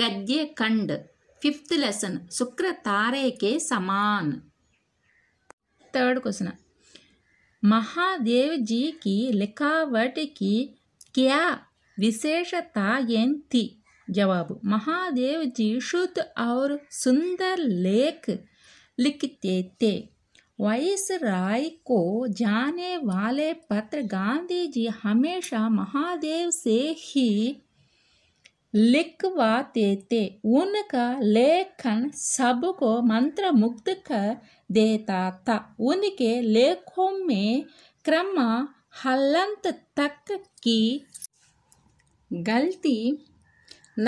गद्य खंड fifth lesson शुक्र तारे के समान थर्ड क्वेश्चन महादेव जी की लिखावट की क्या विशेषताएं थी जवाब महादेव जी शुद्ध और सुंदर लेख लिखते थे वाइस राय को जाने वाले पत्र गांधी जी हमेशा महादेव से ही लिखवाते थे उनका लेखन सबको मंत्र मुक्त कर देता था उनके लेखों में क्रम हलंत तक की गलती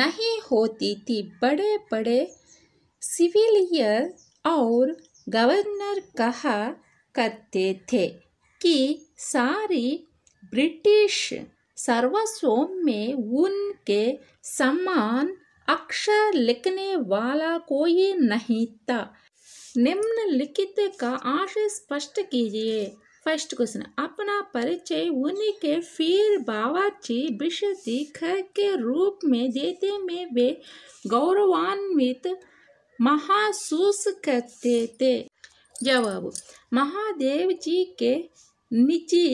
नहीं होती थी बड़े बड़े सिविलियर और गवर्नर कहा करते थे कि सारी ब्रिटिश सर्वस्वम में उनके समान अक्षर लिखने वाला कोई नहीं था निम्नलिखित का आशय स्पष्ट कीजिए फर्स्ट क्वेश्चन अपना परिचय उन्हीं के फिर बावाची विशति खर के रूप में देते में वे गौरवान्वित महासूस करते थे जवाब महादेव जी के निजी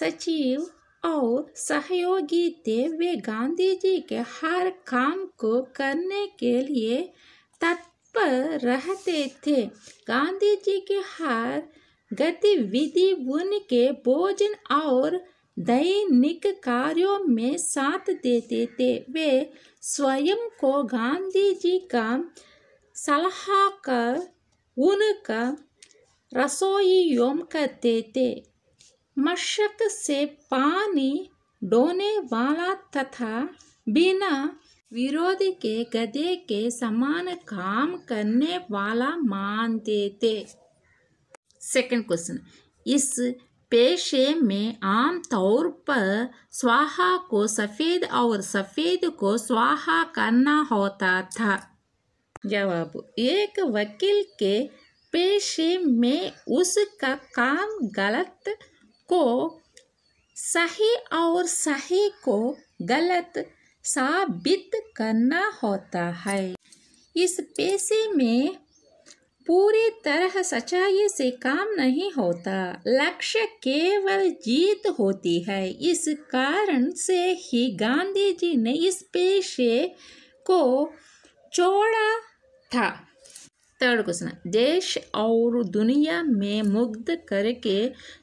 सचिव और सहयोगी थे वे गांधी जी के हर काम को करने के लिए तत्पर रहते थे गांधी जी के हर गतिविधि उनके भोजन और दैनिक कार्यों में साथ देते थे वे स्वयं को गांधी जी का सलाहकार उनका रसोई योम करते थे मशक से पानी डोने वाला तथा बिना विरोध के गधे के समान काम करने वाला मानते थे सेकंड क्वेश्चन इस पेशे में आमतौर पर स्वाहा को सफ़ेद और सफ़ेद को स्वाहा करना होता था जवाब एक वकील के पेशे में उसका काम गलत को सही और सही को गलत साबित करना होता है इस पेशे में पूरी तरह सच्चाई से काम नहीं होता लक्ष्य केवल जीत होती है इस कारण से ही गांधी जी ने इस पेशे को छोड़ा था थर्ड क्वेश्चन देश और दुनिया में मुग्ध करके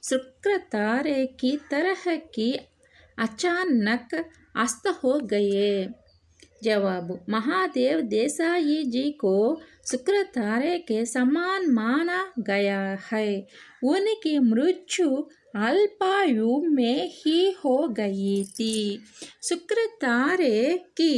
शुक्र तारे की तरह की अचानक अस्त हो गए जवाब महादेव देसाई जी को शुक्र तारे के समान माना गया है उनकी मृत्यु अल्पायु में ही हो गई थी शुक्र तारे की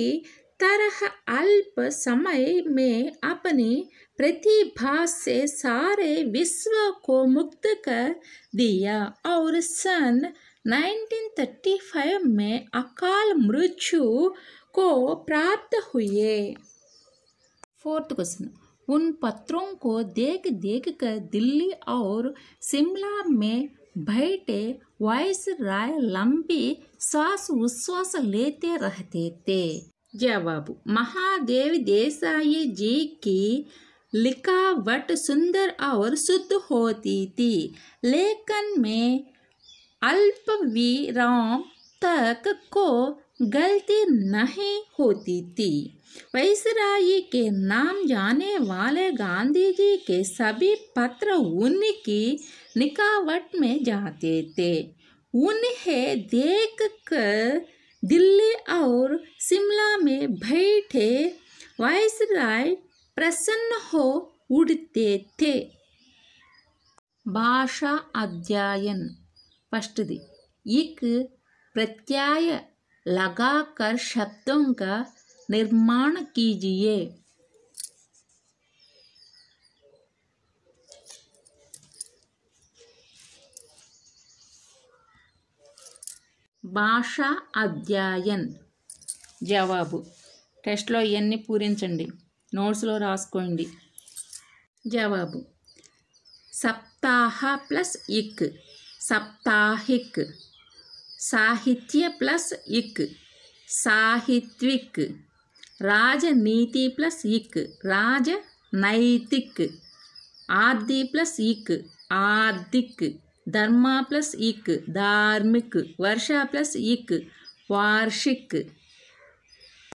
तरह अल्प समय में अपनी प्रतिभा से सारे विश्व को मुक्त कर दिया और सन 1935 में अकाल मृत्यु को प्राप्त हुए फोर्थ क्वेश्चन उन पत्रों को देख देख कर दिल्ली और शिमला में बैठे वाइस राय लंबी श्वास उश्वास लेते रहते थे जवाब महादेव देसाई जी की लिखावट सुंदर और शुद्ध होती थी लेखन में अल्प विराम तक को गलती नहीं होती थी वैसराय के नाम जाने वाले गांधी जी के सभी पत्र उनकी निकावट में जाते थे उन्हें देख कर दिल्ली और शिमला में बैठे वायसराय प्रसन्न हो उड़ते थे अध्ययन അധ്യയൻ ഫസ്റ്റ്തി एक പ്രത്യായ लगाकर शब्दों का निर्माण कीजिए భాష అధ్యాయన్ జవాబు టెస్ట్లో ఇవన్నీ పూరించండి నోట్స్లో రాసుకోండి జవాబు సప్తాహ ప్లస్ ఇక్ సప్తాహిక్ సాహిత్య ప్లస్ ఇక్ సాహిత్విక్ రాజనీతి ప్లస్ ఇక్ రాజనైతిక్ ఆర్ది ప్లస్ ఇక్ ఆర్థిక్ धर्मा प्लस इक धार्मिक वर्षा प्लस इक वार्षिक